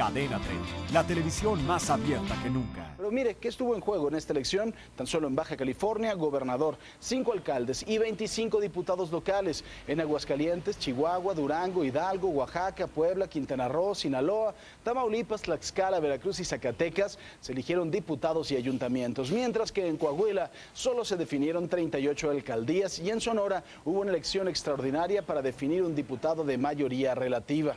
Cadena 30, la televisión más abierta que nunca. Pero mire, ¿qué estuvo en juego en esta elección? Tan solo en Baja California, gobernador, cinco alcaldes y 25 diputados locales. En Aguascalientes, Chihuahua, Durango, Hidalgo, Oaxaca, Puebla, Quintana Roo, Sinaloa, Tamaulipas, Tlaxcala, Veracruz y Zacatecas se eligieron diputados y ayuntamientos. Mientras que en Coahuila solo se definieron 38 alcaldías y en Sonora hubo una elección extraordinaria para definir un diputado de mayoría relativa.